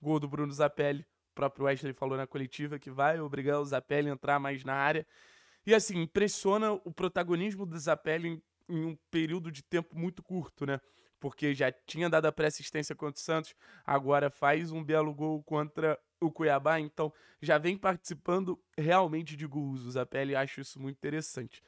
Gol do Bruno Zapelli. O próprio Wesley falou na coletiva que vai obrigar o Zapelli a entrar mais na área. E assim, impressiona o protagonismo do Zapelli em, em um período de tempo muito curto, né? Porque já tinha dado a pré-assistência contra o Santos, agora faz um belo gol contra o Cuiabá, então já vem participando realmente de gols. O Zapelli acho isso muito interessante.